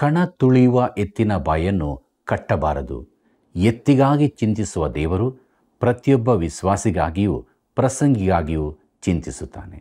ಕಣ ತುಳಿಯುವ ಎತ್ತಿನ ಬಾಯನ್ನು ಕಟ್ಟಬಾರದು ಎತ್ತಿಗಾಗಿ ಚಿಂತಿಸುವ ದೇವರು ಪ್ರತಿಯೊಬ್ಬ ವಿಶ್ವಾಸಿಗಾಗಿಯೂ ಪ್ರಸಂಗಿಗಾಗಿಯೂ ಚಿಂತಿಸುತ್ತಾನೆ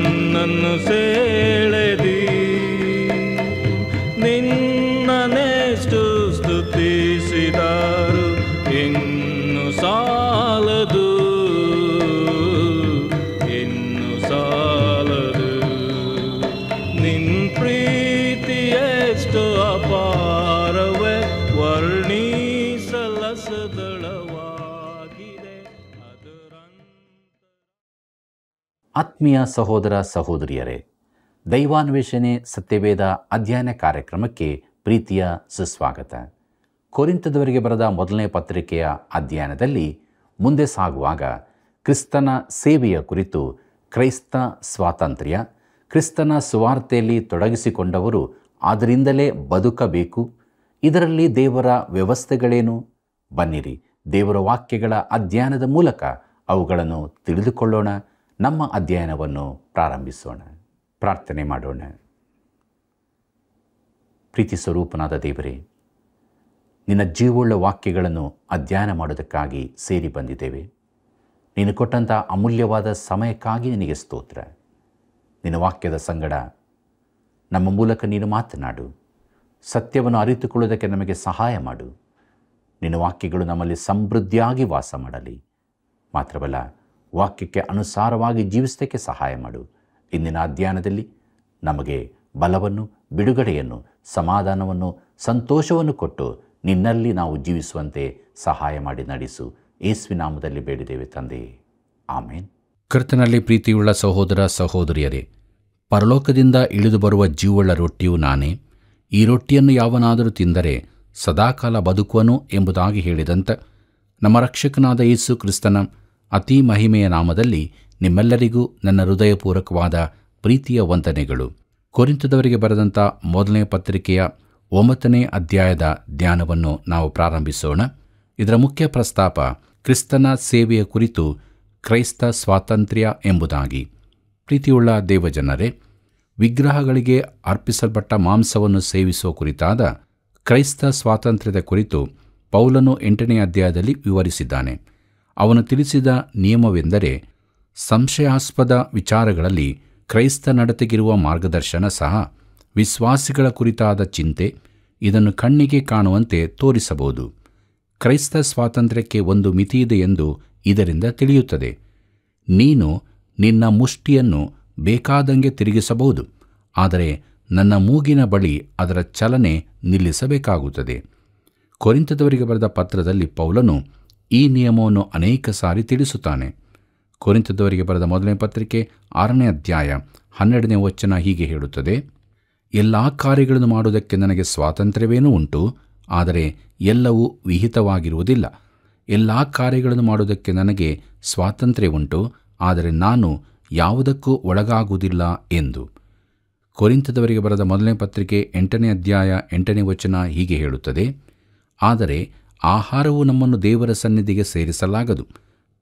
ನನ್ನನ್ನು ಸೇಳೆದಿ ಆತ್ಮೀಯ ಸಹೋದರ ಸಹೋದರಿಯರೇ ದೈವಾನ್ವೇಷಣೆ ಸತ್ಯವೇದ ಅಧ್ಯಯನ ಕಾರ್ಯಕ್ರಮಕ್ಕೆ ಪ್ರೀತಿಯ ಸುಸ್ವಾಗತ ಕೊರಿಂತದವರಿಗೆ ಬರೆದ ಮೊದಲನೇ ಪತ್ರಿಕೆಯ ಅಧ್ಯಯನದಲ್ಲಿ ಮುಂದೆ ಸಾಗುವಾಗ ಕ್ರಿಸ್ತನ ಸೇವೆಯ ಕುರಿತು ಕ್ರೈಸ್ತ ಸ್ವಾತಂತ್ರ್ಯ ಕ್ರಿಸ್ತನ ಸುವಾರ್ತೆಯಲ್ಲಿ ತೊಡಗಿಸಿಕೊಂಡವರು ಅದರಿಂದಲೇ ಬದುಕಬೇಕು ಇದರಲ್ಲಿ ದೇವರ ವ್ಯವಸ್ಥೆಗಳೇನು ಬನ್ನಿರಿ ದೇವರ ವಾಕ್ಯಗಳ ಅಧ್ಯಯನದ ಮೂಲಕ ಅವುಗಳನ್ನು ತಿಳಿದುಕೊಳ್ಳೋಣ ನಮ್ಮ ಅಧ್ಯಯನವನ್ನು ಪ್ರಾರಂಭಿಸೋಣ ಪ್ರಾರ್ಥನೆ ಮಾಡೋಣ ಪ್ರೀತಿ ಸ್ವರೂಪನಾದ ದೇವರೇ ನಿನ್ನ ಜೀವುಳ್ಳ ವಾಕ್ಯಗಳನ್ನು ಅಧ್ಯಯನ ಮಾಡೋದಕ್ಕಾಗಿ ಸೇರಿ ಬಂದಿದ್ದೇವೆ ನೀನು ಕೊಟ್ಟಂಥ ಅಮೂಲ್ಯವಾದ ಸಮಯಕ್ಕಾಗಿ ನಿನಗೆ ಸ್ತೋತ್ರ ನಿನ್ನ ವಾಕ್ಯದ ಸಂಗಡ ನಮ್ಮ ಮೂಲಕ ನೀನು ಮಾತನಾಡು ಸತ್ಯವನ್ನು ಅರಿತುಕೊಳ್ಳೋದಕ್ಕೆ ನಮಗೆ ಸಹಾಯ ಮಾಡು ನಿನ್ನ ವಾಕ್ಯಗಳು ನಮ್ಮಲ್ಲಿ ಸಮೃದ್ಧಿಯಾಗಿ ವಾಸ ಮಾಡಲಿ ಮಾತ್ರವಲ್ಲ ವಾಕ್ಯಕ್ಕೆ ಅನುಸಾರವಾಗಿ ಜೀವಿಸಲಿಕ್ಕೆ ಸಹಾಯ ಮಾಡು ಇಂದಿನ ಅಧ್ಯಯನದಲ್ಲಿ ನಮಗೆ ಬಲವನ್ನು ಬಿಡುಗಡೆಯನ್ನು ಸಮಾಧಾನವನ್ನು ಸಂತೋಷವನ್ನು ಕೊಟ್ಟು ನಿನ್ನಲ್ಲಿ ನಾವು ಜೀವಿಸುವಂತೆ ಸಹಾಯ ಮಾಡಿ ನಡೆಸು ನಾಮದಲ್ಲಿ ಬೇಡಿದ್ದೇವೆ ತಂದೆಯೇ ಆಮೇನ್ ಕರ್ತನಲ್ಲಿ ಪ್ರೀತಿಯುಳ್ಳ ಸಹೋದರ ಸಹೋದರಿಯರೇ ಪರಲೋಕದಿಂದ ಇಳಿದು ಬರುವ ಜೀವಳ ರೊಟ್ಟಿಯು ನಾನೇ ಈ ರೊಟ್ಟಿಯನ್ನು ಯಾವನಾದರೂ ತಿಂದರೆ ಸದಾಕಾಲ ಬದುಕುವನು ಎಂಬುದಾಗಿ ಹೇಳಿದಂತ ನಮ್ಮ ರಕ್ಷಕನಾದ ಯೇಸು ಕ್ರಿಸ್ತನ ಅತಿ ಮಹಿಮೆಯ ನಾಮದಲ್ಲಿ ನಿಮ್ಮೆಲ್ಲರಿಗೂ ನನ್ನ ಹೃದಯಪೂರ್ವಕವಾದ ಪ್ರೀತಿಯ ವಂದನೆಗಳು ಕೊರಿಂತದವರಿಗೆ ಬರೆದಂಥ ಮೊದಲನೇ ಪತ್ರಿಕೆಯ ಒಂಬತ್ತನೇ ಅಧ್ಯಾಯದ ಧ್ಯಾನವನ್ನು ನಾವು ಪ್ರಾರಂಭಿಸೋಣ ಇದರ ಮುಖ್ಯ ಪ್ರಸ್ತಾಪ ಕ್ರಿಸ್ತನ ಸೇವೆಯ ಕುರಿತು ಕ್ರೈಸ್ತ ಸ್ವಾತಂತ್ರ್ಯ ಎಂಬುದಾಗಿ ಪ್ರೀತಿಯುಳ್ಳ ದೇವಜನರೇ ವಿಗ್ರಹಗಳಿಗೆ ಅರ್ಪಿಸಲ್ಪಟ್ಟ ಮಾಂಸವನ್ನು ಸೇವಿಸುವ ಕುರಿತಾದ ಕ್ರೈಸ್ತ ಸ್ವಾತಂತ್ರ್ಯದ ಕುರಿತು ಪೌಲನು ಎಂಟನೇ ಅಧ್ಯಾಯದಲ್ಲಿ ವಿವರಿಸಿದ್ದಾನೆ ಅವನು ತಿಳಿಸಿದ ನಿಯಮವೆಂದರೆ ಸಂಶಯಾಸ್ಪದ ವಿಚಾರಗಳಲ್ಲಿ ಕ್ರೈಸ್ತ ನಡತೆಗಿರುವ ಮಾರ್ಗದರ್ಶನ ಸಹ ವಿಶ್ವಾಸಿಗಳ ಕುರಿತಾದ ಚಿಂತೆ ಇದನ್ನು ಕಣ್ಣಿಗೆ ಕಾಣುವಂತೆ ತೋರಿಸಬಹುದು ಕ್ರೈಸ್ತ ಸ್ವಾತಂತ್ರ್ಯಕ್ಕೆ ಒಂದು ಮಿತಿಯಿದೆ ಎಂದು ಇದರಿಂದ ತಿಳಿಯುತ್ತದೆ ನೀನು ನಿನ್ನ ಮುಷ್ಟಿಯನ್ನು ಬೇಕಾದಂಗೆ ತಿರುಗಿಸಬಹುದು ಆದರೆ ನನ್ನ ಮೂಗಿನ ಬಳಿ ಅದರ ಚಲನೆ ನಿಲ್ಲಿಸಬೇಕಾಗುತ್ತದೆ ಕೊರಿಂತದವರಿಗೆ ಬರೆದ ಪತ್ರದಲ್ಲಿ ಪೌಲನು ಈ ನಿಯಮವನ್ನು ಅನೇಕ ಸಾರಿ ತಿಳಿಸುತ್ತಾನೆ ಕೊರಿಂತದವರಿಗೆ ಬರೆದ ಮೊದಲನೇ ಪತ್ರಿಕೆ ಆರನೇ ಅಧ್ಯಾಯ ಹನ್ನೆರಡನೇ ವಚನ ಹೀಗೆ ಹೇಳುತ್ತದೆ ಎಲ್ಲ ಕಾರ್ಯಗಳನ್ನು ಮಾಡುವುದಕ್ಕೆ ನನಗೆ ಸ್ವಾತಂತ್ರ್ಯವೇನೂ ಉಂಟು ಆದರೆ ಎಲ್ಲವೂ ವಿಹಿತವಾಗಿರುವುದಿಲ್ಲ ಎಲ್ಲ ಕಾರ್ಯಗಳನ್ನು ಮಾಡುವುದಕ್ಕೆ ನನಗೆ ಸ್ವಾತಂತ್ರ್ಯ ಉಂಟು ಆದರೆ ನಾನು ಯಾವುದಕ್ಕೂ ಒಳಗಾಗುವುದಿಲ್ಲ ಎಂದು ಕೊರಿಂತದವರಿಗೆ ಬರೆದ ಮೊದಲನೇ ಪತ್ರಿಕೆ ಎಂಟನೇ ಅಧ್ಯಾಯ ಎಂಟನೇ ವಚನ ಹೀಗೆ ಹೇಳುತ್ತದೆ ಆದರೆ ಆಹಾರವು ನಮ್ಮನ್ನು ದೇವರ ಸನ್ನಿಧಿಗೆ ಸೇರಿಸಲಾಗದು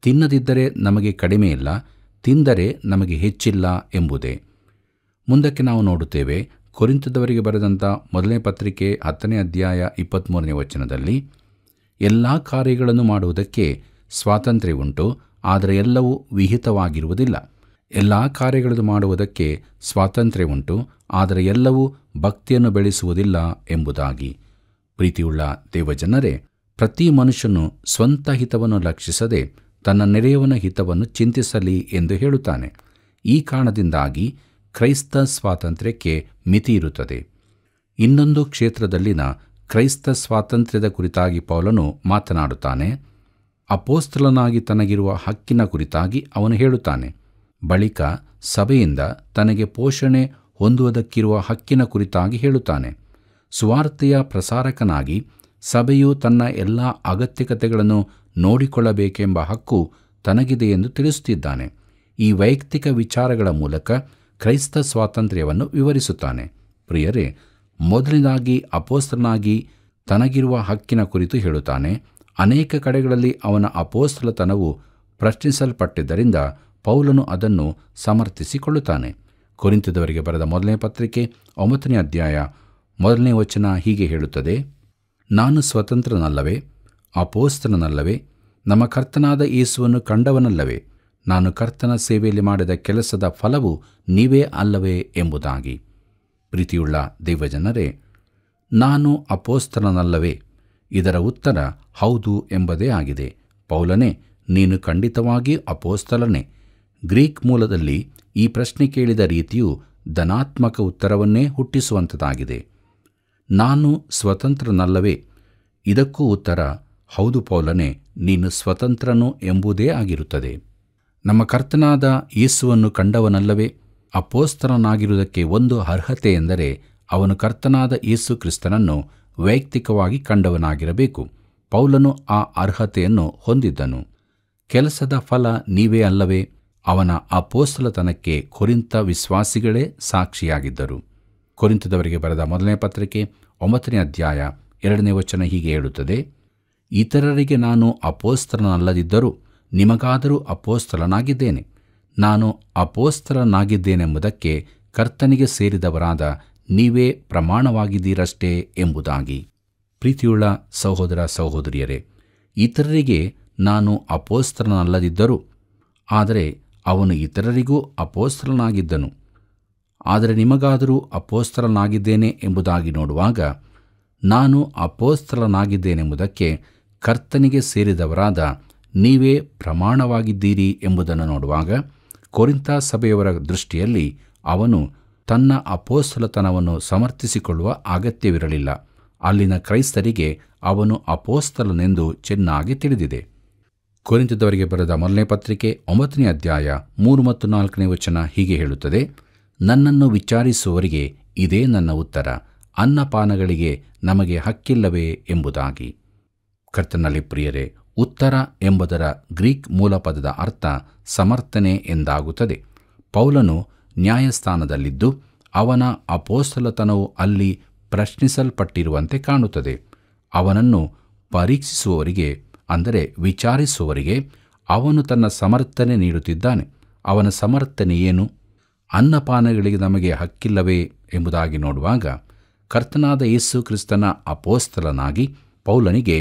ತಿನ್ನದಿದ್ದರೆ ನಮಗೆ ಕಡಿಮೆಯಿಲ್ಲ ತಿಂದರೆ ನಮಗೆ ಹೆಚ್ಚಿಲ್ಲ ಎಂಬುದೇ ಮುಂದಕ್ಕೆ ನಾವು ನೋಡುತ್ತೇವೆ ಕೊರಿಂತದವರಿಗೆ ಬರೆದಂಥ ಮೊದಲನೇ ಪತ್ರಿಕೆ ಹತ್ತನೇ ಅಧ್ಯಾಯ ಇಪ್ಪತ್ತ್ಮೂರನೇ ವಚನದಲ್ಲಿ ಎಲ್ಲ ಕಾರ್ಯಗಳನ್ನು ಮಾಡುವುದಕ್ಕೆ ಸ್ವಾತಂತ್ರ್ಯ ಉಂಟು ಆದರೆ ಎಲ್ಲವೂ ವಿಹಿತವಾಗಿರುವುದಿಲ್ಲ ಎಲ್ಲ ಕಾರ್ಯಗಳನ್ನು ಮಾಡುವುದಕ್ಕೆ ಉಂಟು ಆದರೆ ಎಲ್ಲವೂ ಭಕ್ತಿಯನ್ನು ಬೆಳೆಸುವುದಿಲ್ಲ ಎಂಬುದಾಗಿ ಪ್ರೀತಿಯುಳ್ಳ ದೇವಜನರೇ ಪ್ರತಿ ಮನುಷ್ಯನು ಸ್ವಂತ ಹಿತವನ್ನು ಲಕ್ಷಿಸದೆ ತನ್ನ ನೆರೆಯವನ ಹಿತವನ್ನು ಚಿಂತಿಸಲಿ ಎಂದು ಹೇಳುತ್ತಾನೆ ಈ ಕಾರಣದಿಂದಾಗಿ ಕ್ರೈಸ್ತ ಸ್ವಾತಂತ್ರ್ಯಕ್ಕೆ ಮಿತಿ ಇರುತ್ತದೆ ಇನ್ನೊಂದು ಕ್ಷೇತ್ರದಲ್ಲಿನ ಕ್ರೈಸ್ತ ಸ್ವಾತಂತ್ರ್ಯದ ಕುರಿತಾಗಿ ಪೌಲನು ಮಾತನಾಡುತ್ತಾನೆ ಅಪೋಸ್ತಲನಾಗಿ ತನಗಿರುವ ಹಕ್ಕಿನ ಕುರಿತಾಗಿ ಅವನು ಹೇಳುತ್ತಾನೆ ಬಳಿಕ ಸಭೆಯಿಂದ ತನಗೆ ಪೋಷಣೆ ಹೊಂದುವುದಕ್ಕಿರುವ ಹಕ್ಕಿನ ಕುರಿತಾಗಿ ಹೇಳುತ್ತಾನೆ ಸುವಾರ್ತೆಯ ಪ್ರಸಾರಕನಾಗಿ ಸಭೆಯು ತನ್ನ ಎಲ್ಲ ಅಗತ್ಯಕತೆಗಳನ್ನು ನೋಡಿಕೊಳ್ಳಬೇಕೆಂಬ ಹಕ್ಕು ತನಗಿದೆ ಎಂದು ತಿಳಿಸುತ್ತಿದ್ದಾನೆ ಈ ವೈಯಕ್ತಿಕ ವಿಚಾರಗಳ ಮೂಲಕ ಕ್ರೈಸ್ತ ಸ್ವಾತಂತ್ರ್ಯವನ್ನು ವಿವರಿಸುತ್ತಾನೆ ಪ್ರಿಯರೇ ಮೊದಲಿನಾಗಿ ಅಪೋಸ್ತ್ರನಾಗಿ ತನಗಿರುವ ಹಕ್ಕಿನ ಕುರಿತು ಹೇಳುತ್ತಾನೆ ಅನೇಕ ಕಡೆಗಳಲ್ಲಿ ಅವನ ಅಪೋಸ್ತ್ರತನವು ಪ್ರಶ್ನಿಸಲ್ಪಟ್ಟಿದ್ದರಿಂದ ಪೌಲನು ಅದನ್ನು ಸಮರ್ಥಿಸಿಕೊಳ್ಳುತ್ತಾನೆ ಕುರಿತದವರಿಗೆ ಬರೆದ ಮೊದಲನೇ ಪತ್ರಿಕೆ ಒಂಬತ್ತನೇ ಅಧ್ಯಾಯ ಮೊದಲನೇ ವಚನ ಹೀಗೆ ಹೇಳುತ್ತದೆ ನಾನು ಸ್ವತಂತ್ರನಲ್ಲವೇ ಅಪೋಸ್ತನಲ್ಲವೇ ನಮ್ಮ ಕರ್ತನಾದ ಯೇಸುವನ್ನು ಕಂಡವನಲ್ಲವೇ ನಾನು ಕರ್ತನ ಸೇವೆಯಲ್ಲಿ ಮಾಡಿದ ಕೆಲಸದ ಫಲವು ನೀವೇ ಅಲ್ಲವೇ ಎಂಬುದಾಗಿ ಪ್ರೀತಿಯುಳ್ಳ ದೇವಜನರೇ ನಾನು ಅಪೋಸ್ತನಲ್ಲವೇ ಇದರ ಉತ್ತರ ಹೌದು ಎಂಬುದೇ ಆಗಿದೆ ಪೌಲನೇ ನೀನು ಖಂಡಿತವಾಗಿ ಅಪೋಸ್ತಲನೆ ಗ್ರೀಕ್ ಮೂಲದಲ್ಲಿ ಈ ಪ್ರಶ್ನೆ ಕೇಳಿದ ರೀತಿಯು ಧನಾತ್ಮಕ ಉತ್ತರವನ್ನೇ ಹುಟ್ಟಿಸುವಂಥದ್ದಾಗಿದೆ ನಾನು ಸ್ವತಂತ್ರನಲ್ಲವೇ ಇದಕ್ಕೂ ಉತ್ತರ ಹೌದು ಪೌಲನೆ ನೀನು ಸ್ವತಂತ್ರನು ಎಂಬುದೇ ಆಗಿರುತ್ತದೆ ನಮ್ಮ ಕರ್ತನಾದ ಯೇಸುವನ್ನು ಕಂಡವನಲ್ಲವೇ ಅಪೋಸ್ತರನಾಗಿರುವುದಕ್ಕೆ ಒಂದು ಅರ್ಹತೆ ಎಂದರೆ ಅವನು ಕರ್ತನಾದ ಯೇಸು ಕ್ರಿಸ್ತನನ್ನು ವೈಯಕ್ತಿಕವಾಗಿ ಕಂಡವನಾಗಿರಬೇಕು ಪೌಲನು ಆ ಅರ್ಹತೆಯನ್ನು ಹೊಂದಿದ್ದನು ಕೆಲಸದ ಫಲ ನೀವೇ ಅಲ್ಲವೇ ಅವನ ಅಪೋಸ್ತಲತನಕ್ಕೆ ಕುರಿತ ವಿಶ್ವಾಸಿಗಳೇ ಸಾಕ್ಷಿಯಾಗಿದ್ದರು ಕೊರಿಂತದವರಿಗೆ ಬರೆದ ಮೊದಲನೇ ಪತ್ರಿಕೆ ಒಂಬತ್ತನೇ ಅಧ್ಯಾಯ ಎರಡನೇ ವಚನ ಹೀಗೆ ಹೇಳುತ್ತದೆ ಇತರರಿಗೆ ನಾನು ಅಪೋಸ್ತರನಲ್ಲದಿದ್ದರೂ ನಿಮಗಾದರೂ ಅಪೋಸ್ತಲನಾಗಿದ್ದೇನೆ ನಾನು ಅಪೋಸ್ತಲನಾಗಿದ್ದೇನೆಂಬುದಕ್ಕೆ ಕರ್ತನಿಗೆ ಸೇರಿದವರಾದ ನೀವೇ ಪ್ರಮಾಣವಾಗಿದ್ದೀರಷ್ಟೇ ಎಂಬುದಾಗಿ ಪ್ರೀತಿಯುಳ್ಳ ಸಹೋದರ ಸಹೋದರಿಯರೇ ಇತರರಿಗೆ ನಾನು ಅಪೋಸ್ತರನಲ್ಲದಿದ್ದರೂ ಆದರೆ ಅವನು ಇತರರಿಗೂ ಅಪೋಸ್ತ್ರನಾಗಿದ್ದನು ಆದರೆ ನಿಮಗಾದರೂ ಅಪೋಸ್ತಲನಾಗಿದ್ದೇನೆ ಎಂಬುದಾಗಿ ನೋಡುವಾಗ ನಾನು ಅಪೋಸ್ತಲನಾಗಿದ್ದೇನೆಂಬುದಕ್ಕೆ ಕರ್ತನಿಗೆ ಸೇರಿದವರಾದ ನೀವೇ ಪ್ರಮಾಣವಾಗಿದ್ದೀರಿ ಎಂಬುದನ್ನು ನೋಡುವಾಗ ಕೊರಿಂತ ಸಭೆಯವರ ದೃಷ್ಟಿಯಲ್ಲಿ ಅವನು ತನ್ನ ಅಪೋಸ್ತಲತನವನ್ನು ಸಮರ್ಥಿಸಿಕೊಳ್ಳುವ ಅಗತ್ಯವಿರಲಿಲ್ಲ ಅಲ್ಲಿನ ಕ್ರೈಸ್ತರಿಗೆ ಅವನು ಅಪೋಸ್ತಲನೆಂದು ಚೆನ್ನಾಗಿ ತಿಳಿದಿದೆ ಕೊರಿಂತದವರಿಗೆ ಬರೆದ ಮೊದಲನೇ ಪತ್ರಿಕೆ ಒಂಬತ್ತನೇ ಅಧ್ಯಾಯ ಮೂರು ಮತ್ತು ನಾಲ್ಕನೇ ವಚನ ಹೀಗೆ ಹೇಳುತ್ತದೆ ನನ್ನನ್ನು ವಿಚಾರಿಸುವವರಿಗೆ ಇದೇ ನನ್ನ ಉತ್ತರ ಅನ್ನಪಾನಗಳಿಗೆ ನಮಗೆ ಹಕ್ಕಿಲ್ಲವೇ ಎಂಬುದಾಗಿ ಕರ್ತನಲ್ಲಿ ಪ್ರಿಯರೇ ಉತ್ತರ ಎಂಬುದರ ಗ್ರೀಕ್ ಮೂಲಪದದ ಅರ್ಥ ಸಮರ್ಥನೆ ಎಂದಾಗುತ್ತದೆ ಪೌಲನು ನ್ಯಾಯಸ್ಥಾನದಲ್ಲಿದ್ದು ಅವನ ಅಪೋಸ್ತಲತನವು ಅಲ್ಲಿ ಪ್ರಶ್ನಿಸಲ್ಪಟ್ಟಿರುವಂತೆ ಕಾಣುತ್ತದೆ ಅವನನ್ನು ಪರೀಕ್ಷಿಸುವವರಿಗೆ ಅಂದರೆ ವಿಚಾರಿಸುವವರಿಗೆ ಅವನು ತನ್ನ ಸಮರ್ಥನೆ ನೀಡುತ್ತಿದ್ದಾನೆ ಅವನ ಸಮರ್ಥನೆ ಏನು ಅನ್ನಪಾನಗಳಿಗೆ ನಮಗೆ ಹಕ್ಕಿಲ್ಲವೇ ಎಂಬುದಾಗಿ ನೋಡುವಾಗ ಕರ್ತನಾದ ಯೇಸು ಕ್ರಿಸ್ತನ ಅಪೋಸ್ತಲನಾಗಿ ಪೌಲನಿಗೆ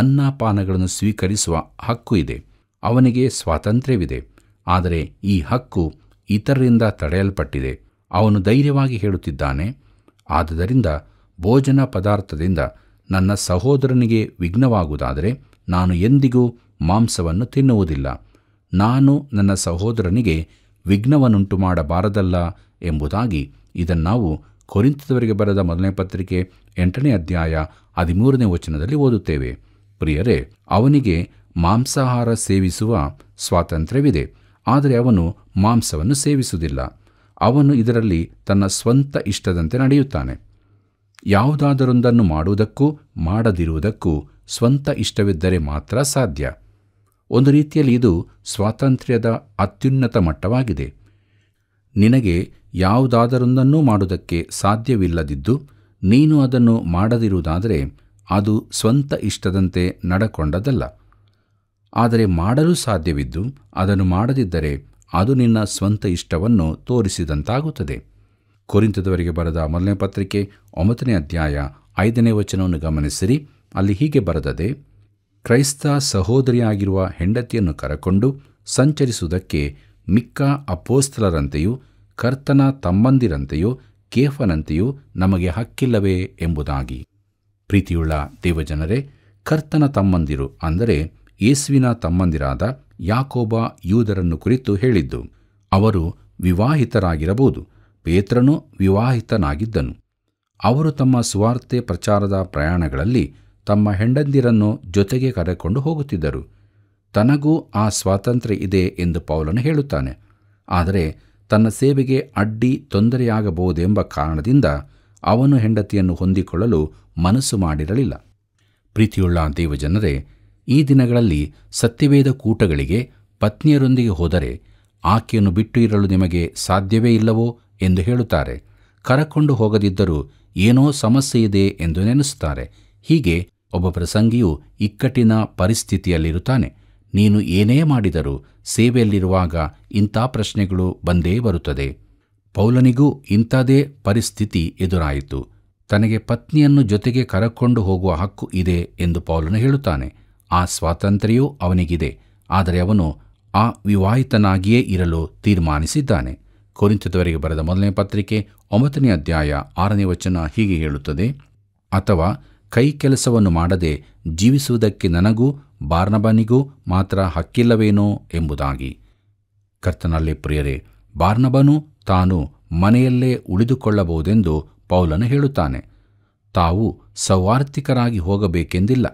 ಅನ್ನಪಾನಗಳನ್ನು ಸ್ವೀಕರಿಸುವ ಹಕ್ಕು ಇದೆ ಅವನಿಗೆ ಸ್ವಾತಂತ್ರ್ಯವಿದೆ ಆದರೆ ಈ ಹಕ್ಕು ಇತರರಿಂದ ತಡೆಯಲ್ಪಟ್ಟಿದೆ ಅವನು ಧೈರ್ಯವಾಗಿ ಹೇಳುತ್ತಿದ್ದಾನೆ ಆದ್ದರಿಂದ ಭೋಜನ ಪದಾರ್ಥದಿಂದ ನನ್ನ ಸಹೋದರನಿಗೆ ವಿಘ್ನವಾಗುವುದಾದರೆ ನಾನು ಎಂದಿಗೂ ಮಾಂಸವನ್ನು ತಿನ್ನುವುದಿಲ್ಲ ನಾನು ನನ್ನ ಸಹೋದರನಿಗೆ ವಿಘ್ನವನ್ನುಂಟು ಮಾಡಬಾರದಲ್ಲ ಎಂಬುದಾಗಿ ನಾವು ಕೊರಿಂತದವರಿಗೆ ಬರೆದ ಮೊದಲನೇ ಪತ್ರಿಕೆ ಎಂಟನೇ ಅಧ್ಯಾಯ ಹದಿಮೂರನೇ ವಚನದಲ್ಲಿ ಓದುತ್ತೇವೆ ಪ್ರಿಯರೇ ಅವನಿಗೆ ಮಾಂಸಾಹಾರ ಸೇವಿಸುವ ಸ್ವಾತಂತ್ರ್ಯವಿದೆ ಆದರೆ ಅವನು ಮಾಂಸವನ್ನು ಸೇವಿಸುವುದಿಲ್ಲ ಅವನು ಇದರಲ್ಲಿ ತನ್ನ ಸ್ವಂತ ಇಷ್ಟದಂತೆ ನಡೆಯುತ್ತಾನೆ ಯಾವುದಾದರೊಂದನ್ನು ಮಾಡುವುದಕ್ಕೂ ಮಾಡದಿರುವುದಕ್ಕೂ ಸ್ವಂತ ಇಷ್ಟವಿದ್ದರೆ ಮಾತ್ರ ಸಾಧ್ಯ ಒಂದು ರೀತಿಯಲ್ಲಿ ಇದು ಸ್ವಾತಂತ್ರ್ಯದ ಅತ್ಯುನ್ನತ ಮಟ್ಟವಾಗಿದೆ ನಿನಗೆ ಯಾವುದಾದರೊಂದನ್ನೂ ಮಾಡುವುದಕ್ಕೆ ಸಾಧ್ಯವಿಲ್ಲದಿದ್ದು ನೀನು ಅದನ್ನು ಮಾಡದಿರುವುದಾದರೆ ಅದು ಸ್ವಂತ ಇಷ್ಟದಂತೆ ನಡಕೊಂಡದಲ್ಲ ಆದರೆ ಮಾಡಲು ಸಾಧ್ಯವಿದ್ದು ಅದನ್ನು ಮಾಡದಿದ್ದರೆ ಅದು ನಿನ್ನ ಸ್ವಂತ ಇಷ್ಟವನ್ನು ತೋರಿಸಿದಂತಾಗುತ್ತದೆ ಕುರಿತದವರಿಗೆ ಬರೆದ ಮೊದಲನೇ ಪತ್ರಿಕೆ ಒಂಬತ್ತನೇ ಅಧ್ಯಾಯ ಐದನೇ ವಚನವನ್ನು ಗಮನಿಸಿರಿ ಅಲ್ಲಿ ಹೀಗೆ ಬರೆದದೆ ಕ್ರೈಸ್ತ ಸಹೋದರಿಯಾಗಿರುವ ಹೆಂಡತಿಯನ್ನು ಕರಕೊಂಡು ಸಂಚರಿಸುವುದಕ್ಕೆ ಮಿಕ್ಕ ಅಪೋಸ್ತಲರಂತೆಯೂ ಕರ್ತನ ತಮ್ಮಂದಿರಂತೆಯೂ ಕೇಫನಂತೆಯೂ ನಮಗೆ ಹಕ್ಕಿಲ್ಲವೇ ಎಂಬುದಾಗಿ ಪ್ರೀತಿಯುಳ್ಳ ದೇವಜನರೇ ಕರ್ತನ ತಮ್ಮಂದಿರು ಅಂದರೆ ಯೇಸುವಿನ ತಮ್ಮಂದಿರಾದ ಯಾಕೋಬ ಯೂದರನ್ನು ಕುರಿತು ಹೇಳಿದ್ದು ಅವರು ವಿವಾಹಿತರಾಗಿರಬಹುದು ಪೇತ್ರನು ವಿವಾಹಿತನಾಗಿದ್ದನು ಅವರು ತಮ್ಮ ಸುವಾರ್ತೆ ಪ್ರಚಾರದ ಪ್ರಯಾಣಗಳಲ್ಲಿ ತಮ್ಮ ಹೆಂಡಂದಿರನ್ನು ಜೊತೆಗೆ ಕರೆಕೊಂಡು ಹೋಗುತ್ತಿದ್ದರು ತನಗೂ ಆ ಸ್ವಾತಂತ್ರ್ಯ ಇದೆ ಎಂದು ಪೌಲನು ಹೇಳುತ್ತಾನೆ ಆದರೆ ತನ್ನ ಸೇವೆಗೆ ಅಡ್ಡಿ ತೊಂದರೆಯಾಗಬಹುದೆಂಬ ಕಾರಣದಿಂದ ಅವನು ಹೆಂಡತಿಯನ್ನು ಹೊಂದಿಕೊಳ್ಳಲು ಮನಸ್ಸು ಮಾಡಿರಲಿಲ್ಲ ಪ್ರೀತಿಯುಳ್ಳ ದೇವಜನರೇ ಈ ದಿನಗಳಲ್ಲಿ ಸತ್ಯವೇದ ಕೂಟಗಳಿಗೆ ಪತ್ನಿಯರೊಂದಿಗೆ ಹೋದರೆ ಆಕೆಯನ್ನು ಬಿಟ್ಟು ಇರಲು ನಿಮಗೆ ಸಾಧ್ಯವೇ ಇಲ್ಲವೋ ಎಂದು ಹೇಳುತ್ತಾರೆ ಕರಕೊಂಡು ಹೋಗದಿದ್ದರೂ ಏನೋ ಸಮಸ್ಯೆ ಇದೆ ಎಂದು ನೆನೆಸುತ್ತಾರೆ ಹೀಗೆ ಒಬ್ಬ ಪ್ರಸಂಗಿಯು ಇಕ್ಕಟ್ಟಿನ ಪರಿಸ್ಥಿತಿಯಲ್ಲಿರುತ್ತಾನೆ ನೀನು ಏನೇ ಮಾಡಿದರೂ ಸೇವೆಯಲ್ಲಿರುವಾಗ ಇಂಥ ಪ್ರಶ್ನೆಗಳು ಬಂದೇ ಬರುತ್ತದೆ ಪೌಲನಿಗೂ ಇಂಥದೇ ಪರಿಸ್ಥಿತಿ ಎದುರಾಯಿತು ತನಗೆ ಪತ್ನಿಯನ್ನು ಜೊತೆಗೆ ಕರಕೊಂಡು ಹೋಗುವ ಹಕ್ಕು ಇದೆ ಎಂದು ಪೌಲನು ಹೇಳುತ್ತಾನೆ ಆ ಸ್ವಾತಂತ್ರ್ಯವೂ ಅವನಿಗಿದೆ ಆದರೆ ಅವನು ಆ ವಿವಾಹಿತನಾಗಿಯೇ ಇರಲು ತೀರ್ಮಾನಿಸಿದ್ದಾನೆ ಕುರಿತದವರಿಗೆ ಬರೆದ ಮೊದಲನೇ ಪತ್ರಿಕೆ ಒಂಬತ್ತನೇ ಅಧ್ಯಾಯ ಆರನೇ ವಚನ ಹೀಗೆ ಹೇಳುತ್ತದೆ ಅಥವಾ ಕೈ ಕೆಲಸವನ್ನು ಮಾಡದೆ ಜೀವಿಸುವುದಕ್ಕೆ ನನಗೂ ಬಾರ್ನಬನಿಗೂ ಮಾತ್ರ ಹಕ್ಕಿಲ್ಲವೇನೋ ಎಂಬುದಾಗಿ ಕರ್ತನಲ್ಲಿ ಪ್ರಿಯರೇ ಬಾರ್ನಬನು ತಾನು ಮನೆಯಲ್ಲೇ ಉಳಿದುಕೊಳ್ಳಬಹುದೆಂದು ಪೌಲನು ಹೇಳುತ್ತಾನೆ ತಾವು ಸೌವಾರ್ತಿಕರಾಗಿ ಹೋಗಬೇಕೆಂದಿಲ್ಲ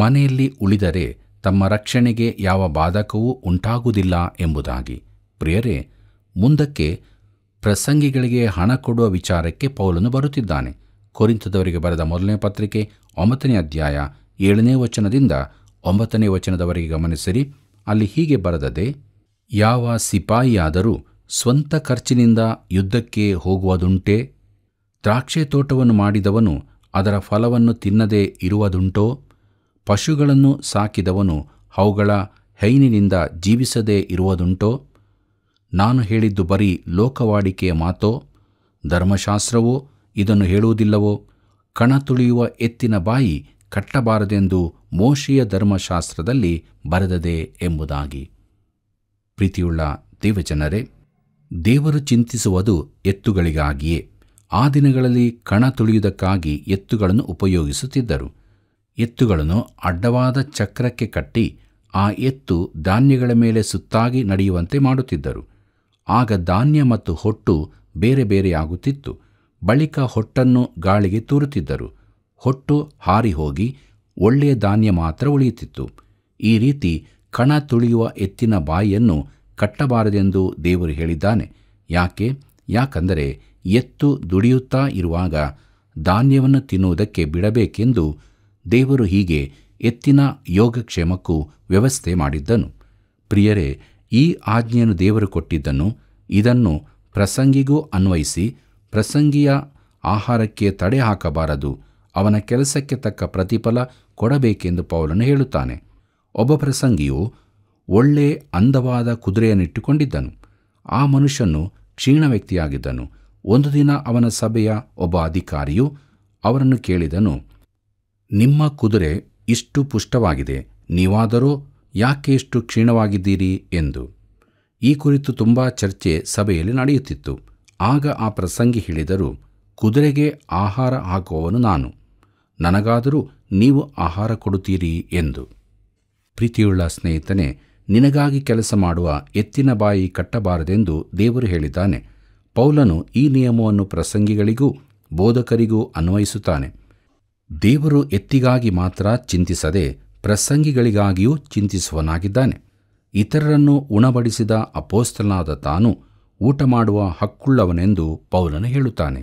ಮನೆಯಲ್ಲಿ ಉಳಿದರೆ ತಮ್ಮ ರಕ್ಷಣೆಗೆ ಯಾವ ಬಾಧಕವೂ ಉಂಟಾಗುವುದಿಲ್ಲ ಎಂಬುದಾಗಿ ಪ್ರಿಯರೇ ಮುಂದಕ್ಕೆ ಪ್ರಸಂಗಿಗಳಿಗೆ ಹಣ ಕೊಡುವ ವಿಚಾರಕ್ಕೆ ಪೌಲನು ಬರುತ್ತಿದ್ದಾನೆ ಕೊರಿಂತದವರಿಗೆ ಬರೆದ ಮೊದಲನೇ ಪತ್ರಿಕೆ ಒಂಬತ್ತನೇ ಅಧ್ಯಾಯ ಏಳನೇ ವಚನದಿಂದ ಒಂಬತ್ತನೇ ವಚನದವರೆಗೆ ಗಮನಿಸಿರಿ ಅಲ್ಲಿ ಹೀಗೆ ಬರೆದದೆ ಯಾವ ಸಿಪಾಯಿಯಾದರೂ ಸ್ವಂತ ಖರ್ಚಿನಿಂದ ಯುದ್ಧಕ್ಕೆ ಹೋಗುವುದುಂಟೆ ದ್ರಾಕ್ಷೆ ತೋಟವನ್ನು ಮಾಡಿದವನು ಅದರ ಫಲವನ್ನು ತಿನ್ನದೇ ಇರುವುದುಂಟೋ ಪಶುಗಳನ್ನು ಸಾಕಿದವನು ಅವುಗಳ ಹೈನಿನಿಂದ ಜೀವಿಸದೇ ಇರುವುದುಂಟೋ ನಾನು ಹೇಳಿದ್ದು ಬರೀ ಲೋಕವಾಡಿಕೆಯ ಮಾತೋ ಧರ್ಮಶಾಸ್ತ್ರವೋ ಇದನ್ನು ಹೇಳುವುದಿಲ್ಲವೋ ಕಣ ತುಳಿಯುವ ಎತ್ತಿನ ಬಾಯಿ ಕಟ್ಟಬಾರದೆಂದು ಮೋಶಿಯ ಧರ್ಮಶಾಸ್ತ್ರದಲ್ಲಿ ಬರೆದದೆ ಎಂಬುದಾಗಿ ಪ್ರೀತಿಯುಳ್ಳ ದೇವಜನರೇ ದೇವರು ಚಿಂತಿಸುವುದು ಎತ್ತುಗಳಿಗಾಗಿಯೇ ಆ ದಿನಗಳಲ್ಲಿ ಕಣ ತುಳಿಯುವುದಕ್ಕಾಗಿ ಎತ್ತುಗಳನ್ನು ಉಪಯೋಗಿಸುತ್ತಿದ್ದರು ಎತ್ತುಗಳನ್ನು ಅಡ್ಡವಾದ ಚಕ್ರಕ್ಕೆ ಕಟ್ಟಿ ಆ ಎತ್ತು ಧಾನ್ಯಗಳ ಮೇಲೆ ಸುತ್ತಾಗಿ ನಡೆಯುವಂತೆ ಮಾಡುತ್ತಿದ್ದರು ಆಗ ಧಾನ್ಯ ಮತ್ತು ಹೊಟ್ಟು ಬೇರೆ ಬೇರೆಯಾಗುತ್ತಿತ್ತು ಬಳಿಕ ಹೊಟ್ಟನ್ನು ಗಾಳಿಗೆ ತೂರುತ್ತಿದ್ದರು ಹೊಟ್ಟು ಹಾರಿ ಹೋಗಿ ಒಳ್ಳೆಯ ಧಾನ್ಯ ಮಾತ್ರ ಉಳಿಯುತ್ತಿತ್ತು ಈ ರೀತಿ ಕಣ ತುಳಿಯುವ ಎತ್ತಿನ ಬಾಯಿಯನ್ನು ಕಟ್ಟಬಾರದೆಂದು ದೇವರು ಹೇಳಿದ್ದಾನೆ ಯಾಕೆ ಯಾಕಂದರೆ ಎತ್ತು ದುಡಿಯುತ್ತಾ ಇರುವಾಗ ಧಾನ್ಯವನ್ನು ತಿನ್ನುವುದಕ್ಕೆ ಬಿಡಬೇಕೆಂದು ದೇವರು ಹೀಗೆ ಎತ್ತಿನ ಯೋಗಕ್ಷೇಮಕ್ಕೂ ವ್ಯವಸ್ಥೆ ಮಾಡಿದ್ದನು ಪ್ರಿಯರೇ ಈ ಆಜ್ಞೆಯನ್ನು ದೇವರು ಕೊಟ್ಟಿದ್ದನು ಇದನ್ನು ಪ್ರಸಂಗಿಗೂ ಅನ್ವಯಿಸಿ ಪ್ರಸಂಗಿಯ ಆಹಾರಕ್ಕೆ ತಡೆ ಹಾಕಬಾರದು ಅವನ ಕೆಲಸಕ್ಕೆ ತಕ್ಕ ಪ್ರತಿಫಲ ಕೊಡಬೇಕೆಂದು ಪೌಲನು ಹೇಳುತ್ತಾನೆ ಒಬ್ಬ ಪ್ರಸಂಗಿಯು ಒಳ್ಳೆ ಅಂದವಾದ ಕುದುರೆಯನ್ನಿಟ್ಟುಕೊಂಡಿದ್ದನು ಆ ಮನುಷ್ಯನು ಕ್ಷೀಣ ವ್ಯಕ್ತಿಯಾಗಿದ್ದನು ಒಂದು ದಿನ ಅವನ ಸಭೆಯ ಒಬ್ಬ ಅಧಿಕಾರಿಯು ಅವರನ್ನು ಕೇಳಿದನು ನಿಮ್ಮ ಕುದುರೆ ಇಷ್ಟು ಪುಷ್ಟವಾಗಿದೆ ನೀವಾದರೂ ಯಾಕೆ ಇಷ್ಟು ಕ್ಷೀಣವಾಗಿದ್ದೀರಿ ಎಂದು ಈ ಕುರಿತು ತುಂಬ ಚರ್ಚೆ ಸಭೆಯಲ್ಲಿ ನಡೆಯುತ್ತಿತ್ತು ಆಗ ಆ ಪ್ರಸಂಗಿ ಹೇಳಿದರು ಕುದುರೆಗೆ ಆಹಾರ ಹಾಕುವವನು ನಾನು ನನಗಾದರೂ ನೀವು ಆಹಾರ ಕೊಡುತ್ತೀರಿ ಎಂದು ಪ್ರೀತಿಯುಳ್ಳ ಸ್ನೇಹಿತನೇ ನಿನಗಾಗಿ ಕೆಲಸ ಮಾಡುವ ಎತ್ತಿನ ಬಾಯಿ ಕಟ್ಟಬಾರದೆಂದು ದೇವರು ಹೇಳಿದ್ದಾನೆ ಪೌಲನು ಈ ನಿಯಮವನ್ನು ಪ್ರಸಂಗಿಗಳಿಗೂ ಬೋಧಕರಿಗೂ ಅನ್ವಯಿಸುತ್ತಾನೆ ದೇವರು ಎತ್ತಿಗಾಗಿ ಮಾತ್ರ ಚಿಂತಿಸದೆ ಪ್ರಸಂಗಿಗಳಿಗಾಗಿಯೂ ಚಿಂತಿಸುವನಾಗಿದ್ದಾನೆ ಇತರರನ್ನು ಉಣಬಡಿಸಿದ ಅಪೋಸ್ತಲನಾದ ತಾನು ಊಟ ಮಾಡುವ ಹಕ್ಕುಳ್ಳವನೆಂದು ಪೌಲನು ಹೇಳುತ್ತಾನೆ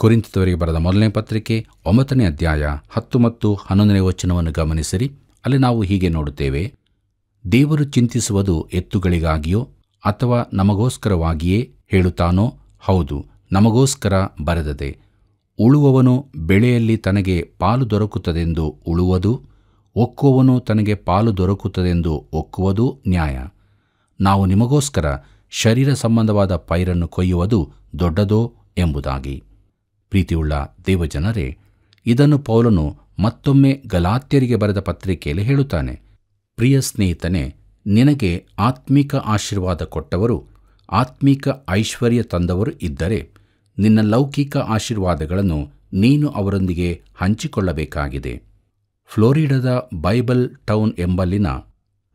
ಕುರಿಂತದವರಿಗೆ ಬರೆದ ಮೊದಲನೇ ಪತ್ರಿಕೆ ಒಂಬತ್ತನೇ ಅಧ್ಯಾಯ ಹತ್ತು ಮತ್ತು ಹನ್ನೊಂದನೇ ವಚನವನ್ನು ಗಮನಿಸಿರಿ ಅಲ್ಲಿ ನಾವು ಹೀಗೆ ನೋಡುತ್ತೇವೆ ದೇವರು ಚಿಂತಿಸುವುದು ಎತ್ತುಗಳಿಗಾಗಿಯೋ ಅಥವಾ ನಮಗೋಸ್ಕರವಾಗಿಯೇ ಹೇಳುತ್ತಾನೋ ಹೌದು ನಮಗೋಸ್ಕರ ಬರೆದದೆ ಉಳುವವನು ಬೆಳೆಯಲ್ಲಿ ತನಗೆ ಪಾಲು ದೊರಕುತ್ತದೆಂದು ಉಳುವುದು ಒಕ್ಕುವವನು ತನಗೆ ಪಾಲು ದೊರಕುತ್ತದೆಂದು ಒಕ್ಕುವುದು ನ್ಯಾಯ ನಾವು ನಿಮಗೋಸ್ಕರ ಶರೀರ ಸಂಬಂಧವಾದ ಪೈರನ್ನು ಕೊಯ್ಯುವುದು ದೊಡ್ಡದೋ ಎಂಬುದಾಗಿ ಪ್ರೀತಿಯುಳ್ಳ ದೇವಜನರೇ ಇದನ್ನು ಪೌಲನು ಮತ್ತೊಮ್ಮೆ ಗಲಾತ್ಯರಿಗೆ ಬರೆದ ಪತ್ರಿಕೆಯಲ್ಲಿ ಹೇಳುತ್ತಾನೆ ಪ್ರಿಯ ಸ್ನೇಹಿತನೇ ನಿನಗೆ ಆತ್ಮಿಕ ಆಶೀರ್ವಾದ ಕೊಟ್ಟವರು ಆತ್ಮಿಕ ಐಶ್ವರ್ಯ ತಂದವರು ಇದ್ದರೆ ನಿನ್ನ ಲೌಕಿಕ ಆಶೀರ್ವಾದಗಳನ್ನು ನೀನು ಅವರೊಂದಿಗೆ ಹಂಚಿಕೊಳ್ಳಬೇಕಾಗಿದೆ ಫ್ಲೋರಿಡಾದ ಬೈಬಲ್ ಟೌನ್ ಎಂಬಲ್ಲಿನ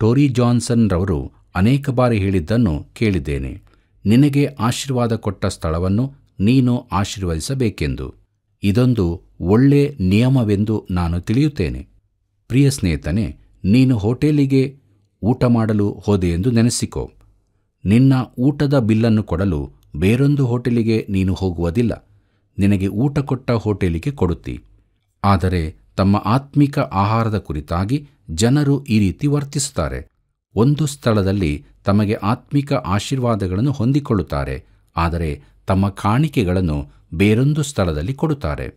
ಟೋರಿ ಜಾನ್ಸನ್ ರವರು ಅನೇಕ ಬಾರಿ ಹೇಳಿದ್ದನ್ನು ಕೇಳಿದ್ದೇನೆ ನಿನಗೆ ಆಶೀರ್ವಾದ ಕೊಟ್ಟ ಸ್ಥಳವನ್ನು ನೀನು ಆಶೀರ್ವದಿಸಬೇಕೆಂದು ಇದೊಂದು ಒಳ್ಳೆ ನಿಯಮವೆಂದು ನಾನು ತಿಳಿಯುತ್ತೇನೆ ಪ್ರಿಯ ಸ್ನೇಹಿತನೆ ನೀನು ಹೋಟೆಲಿಗೆ ಊಟ ಮಾಡಲು ಹೋದೆ ಎಂದು ನೆನೆಸಿಕೊ ನಿನ್ನ ಊಟದ ಬಿಲ್ಲನ್ನು ಕೊಡಲು ಬೇರೊಂದು ಹೋಟೆಲಿಗೆ ನೀನು ಹೋಗುವುದಿಲ್ಲ ನಿನಗೆ ಊಟ ಕೊಟ್ಟ ಹೋಟೆಲಿಗೆ ಕೊಡುತ್ತಿ ಆದರೆ ತಮ್ಮ ಆತ್ಮಿಕ ಆಹಾರದ ಕುರಿತಾಗಿ ಜನರು ಈ ರೀತಿ ವರ್ತಿಸುತ್ತಾರೆ ಒಂದು ಸ್ಥಳದಲ್ಲಿ ತಮಗೆ ಆತ್ಮಿಕ ಆಶೀರ್ವಾದಗಳನ್ನು ಹೊಂದಿಕೊಳ್ಳುತ್ತಾರೆ ಆದರೆ ತಮ್ಮ ಕಾಣಿಕೆಗಳನ್ನು ಬೇರೊಂದು ಸ್ಥಳದಲ್ಲಿ ಕೊಡುತ್ತಾರೆ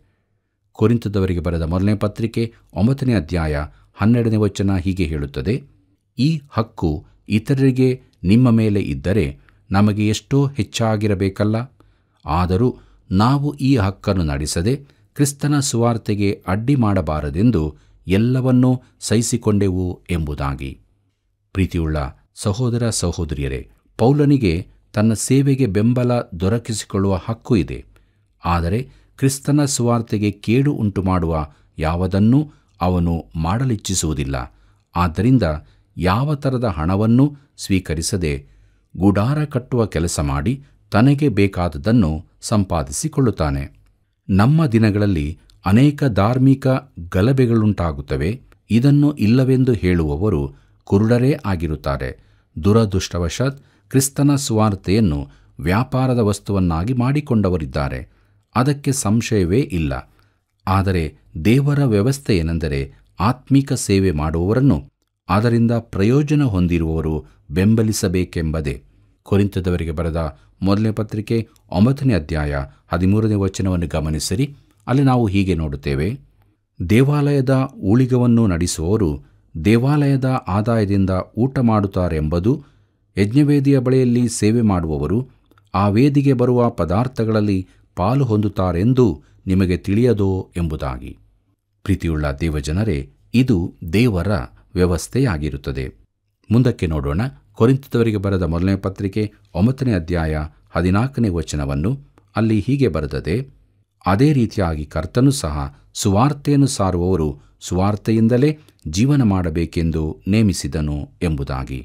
ಕುರಿತದವರಿಗೆ ಬರೆದ ಮೊದಲನೇ ಪತ್ರಿಕೆ ಒಂಬತ್ತನೇ ಅಧ್ಯಾಯ ಹನ್ನೆರಡನೇ ವಚನ ಹೀಗೆ ಹೇಳುತ್ತದೆ ಈ ಹಕ್ಕು ಇತರರಿಗೆ ನಿಮ್ಮ ಮೇಲೆ ಇದ್ದರೆ ನಮಗೆ ಎಷ್ಟೋ ಹೆಚ್ಚಾಗಿರಬೇಕಲ್ಲ ಆದರೂ ನಾವು ಈ ಹಕ್ಕನ್ನು ನಡೆಸದೆ ಕ್ರಿಸ್ತನ ಸುವಾರ್ತೆಗೆ ಅಡ್ಡಿ ಮಾಡಬಾರದೆಂದು ಎಲ್ಲವನ್ನೂ ಸಹಿಸಿಕೊಂಡೆವು ಎಂಬುದಾಗಿ ಪ್ರೀತಿಯುಳ್ಳ ಸಹೋದರ ಸಹೋದರಿಯರೇ ಪೌಲನಿಗೆ ತನ್ನ ಸೇವೆಗೆ ಬೆಂಬಲ ದೊರಕಿಸಿಕೊಳ್ಳುವ ಹಕ್ಕು ಇದೆ ಆದರೆ ಕ್ರಿಸ್ತನ ಸುವಾರ್ತೆಗೆ ಕೇಡು ಉಂಟು ಮಾಡುವ ಯಾವುದನ್ನೂ ಅವನು ಮಾಡಲಿಚ್ಛಿಸುವುದಿಲ್ಲ ಆದ್ದರಿಂದ ಯಾವ ಥರದ ಹಣವನ್ನು ಸ್ವೀಕರಿಸದೆ ಗುಡಾರ ಕಟ್ಟುವ ಕೆಲಸ ಮಾಡಿ ತನಗೆ ಬೇಕಾದದನ್ನು ಸಂಪಾದಿಸಿಕೊಳ್ಳುತ್ತಾನೆ ನಮ್ಮ ದಿನಗಳಲ್ಲಿ ಅನೇಕ ಧಾರ್ಮಿಕ ಗಲಭೆಗಳುಂಟಾಗುತ್ತವೆ ಇದನ್ನು ಇಲ್ಲವೆಂದು ಹೇಳುವವರು ಕುರುಡರೇ ಆಗಿರುತ್ತಾರೆ ದುರದೃಷ್ಟವಶಾತ್ ಕ್ರಿಸ್ತನ ಸುವಾರ್ತೆಯನ್ನು ವ್ಯಾಪಾರದ ವಸ್ತುವನ್ನಾಗಿ ಮಾಡಿಕೊಂಡವರಿದ್ದಾರೆ ಅದಕ್ಕೆ ಸಂಶಯವೇ ಇಲ್ಲ ಆದರೆ ದೇವರ ವ್ಯವಸ್ಥೆ ಏನೆಂದರೆ ಆತ್ಮಿಕ ಸೇವೆ ಮಾಡುವವರನ್ನು ಅದರಿಂದ ಪ್ರಯೋಜನ ಹೊಂದಿರುವವರು ಬೆಂಬಲಿಸಬೇಕೆಂಬುದೇ ಕುರಿತದವರಿಗೆ ಬರೆದ ಮೊದಲನೇ ಪತ್ರಿಕೆ ಒಂಬತ್ತನೇ ಅಧ್ಯಾಯ ಹದಿಮೂರನೇ ವಚನವನ್ನು ಗಮನಿಸಿರಿ ಅಲ್ಲಿ ನಾವು ಹೀಗೆ ನೋಡುತ್ತೇವೆ ದೇವಾಲಯದ ಉಳಿಗವನ್ನು ನಡೆಸುವವರು ದೇವಾಲಯದ ಆದಾಯದಿಂದ ಊಟ ಮಾಡುತ್ತಾರೆಂಬುದು ಯಜ್ಞವೇದಿಯ ಬಳಿಯಲ್ಲಿ ಸೇವೆ ಮಾಡುವವರು ಆ ವೇದಿಗೆ ಬರುವ ಪದಾರ್ಥಗಳಲ್ಲಿ ಪಾಲು ಹೊಂದುತ್ತಾರೆಂದು ನಿಮಗೆ ತಿಳಿಯದೋ ಎಂಬುದಾಗಿ ಪ್ರೀತಿಯುಳ್ಳ ದೇವಜನರೇ ಇದು ದೇವರ ವ್ಯವಸ್ಥೆಯಾಗಿರುತ್ತದೆ ಮುಂದಕ್ಕೆ ನೋಡೋಣ ಕೊರಿಂತದವರಿಗೆ ಬರೆದ ಮೊದಲನೇ ಪತ್ರಿಕೆ ಒಂಬತ್ತನೇ ಅಧ್ಯಾಯ ಹದಿನಾಲ್ಕನೇ ವಚನವನ್ನು ಅಲ್ಲಿ ಹೀಗೆ ಬರೆದದೆ ಅದೇ ರೀತಿಯಾಗಿ ಕರ್ತನೂ ಸಹ ಸುವಾರ್ತೆಯನ್ನು ಸಾರುವವರು ಸ್ವಾರ್ಥೆಯಿಂದಲೇ ಜೀವನ ಮಾಡಬೇಕೆಂದು ನೇಮಿಸಿದನು ಎಂಬುದಾಗಿ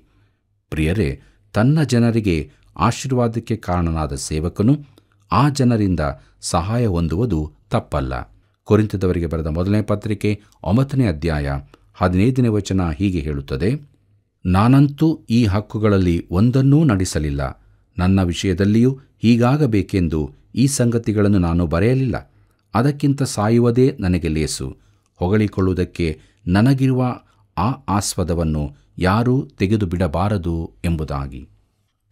ಪ್ರಿಯರೇ ತನ್ನ ಜನರಿಗೆ ಆಶೀರ್ವಾದಕ್ಕೆ ಕಾರಣನಾದ ಸೇವಕನು ಆ ಜನರಿಂದ ಸಹಾಯ ಹೊಂದುವುದು ತಪ್ಪಲ್ಲ ಕುರಿತದವರಿಗೆ ಬರೆದ ಮೊದಲನೇ ಪತ್ರಿಕೆ ಒಂಬತ್ತನೇ ಅಧ್ಯಾಯ ಹದಿನೈದನೇ ವಚನ ಹೀಗೆ ಹೇಳುತ್ತದೆ ನಾನಂತೂ ಈ ಹಕ್ಕುಗಳಲ್ಲಿ ಒಂದನ್ನೂ ನಡೆಸಲಿಲ್ಲ ನನ್ನ ವಿಷಯದಲ್ಲಿಯೂ ಹೀಗಾಗಬೇಕೆಂದು ಈ ಸಂಗತಿಗಳನ್ನು ನಾನು ಬರೆಯಲಿಲ್ಲ ಅದಕ್ಕಿಂತ ಸಾಯುವುದೇ ನನಗೆ ಲೇಸು ಹೊಗಳಿಕೊಳ್ಳುವುದಕ್ಕೆ ನನಗಿರುವ ಆ ಆಸ್ಪದವನ್ನು ಯಾರೂ ಬಿಡಬಾರದು ಎಂಬುದಾಗಿ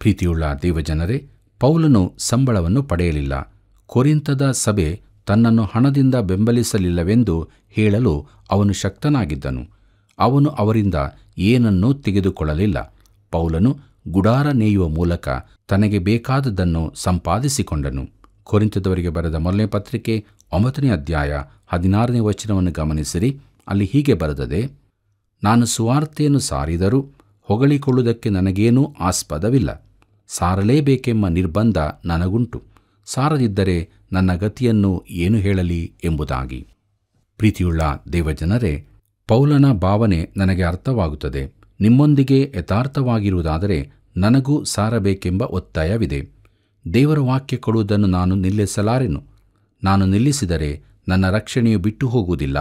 ಪ್ರೀತಿಯುಳ್ಳ ದೇವಜನರೇ ಪೌಲನು ಸಂಬಳವನ್ನು ಪಡೆಯಲಿಲ್ಲ ಕೊರಿಂತದ ಸಭೆ ತನ್ನನ್ನು ಹಣದಿಂದ ಬೆಂಬಲಿಸಲಿಲ್ಲವೆಂದು ಹೇಳಲು ಅವನು ಶಕ್ತನಾಗಿದ್ದನು ಅವನು ಅವರಿಂದ ಏನನ್ನೂ ತೆಗೆದುಕೊಳ್ಳಲಿಲ್ಲ ಪೌಲನು ಗುಡಾರ ನೇಯುವ ಮೂಲಕ ತನಗೆ ಬೇಕಾದದ್ದನ್ನು ಸಂಪಾದಿಸಿಕೊಂಡನು ಕೊರಿಂತದವರಿಗೆ ಬರೆದ ಮೊದಲನೇ ಪತ್ರಿಕೆ ಒಂಬತ್ತನೇ ಅಧ್ಯಾಯ ಹದಿನಾರನೇ ವಚನವನ್ನು ಗಮನಿಸಿರಿ ಅಲ್ಲಿ ಹೀಗೆ ಬರೆದದೆ ನಾನು ಸುವಾರ್ತೆಯನ್ನು ಸಾರಿದರೂ ಹೊಗಳಿಕೊಳ್ಳುವುದಕ್ಕೆ ನನಗೇನೂ ಆಸ್ಪದವಿಲ್ಲ ಸಾರಲೇಬೇಕೆಂಬ ನಿರ್ಬಂಧ ನನಗುಂಟು ಸಾರದಿದ್ದರೆ ನನ್ನ ಗತಿಯನ್ನು ಏನು ಹೇಳಲಿ ಎಂಬುದಾಗಿ ಪ್ರೀತಿಯುಳ್ಳ ದೇವಜನರೇ ಪೌಲನ ಭಾವನೆ ನನಗೆ ಅರ್ಥವಾಗುತ್ತದೆ ನಿಮ್ಮೊಂದಿಗೆ ಯಥಾರ್ಥವಾಗಿರುವುದಾದರೆ ನನಗೂ ಸಾರಬೇಕೆಂಬ ಒತ್ತಾಯವಿದೆ ದೇವರ ವಾಕ್ಯ ಕೊಡುವುದನ್ನು ನಾನು ನಿಲ್ಲಿಸಲಾರೆನು ನಾನು ನಿಲ್ಲಿಸಿದರೆ ನನ್ನ ರಕ್ಷಣೆಯು ಬಿಟ್ಟು ಹೋಗುವುದಿಲ್ಲ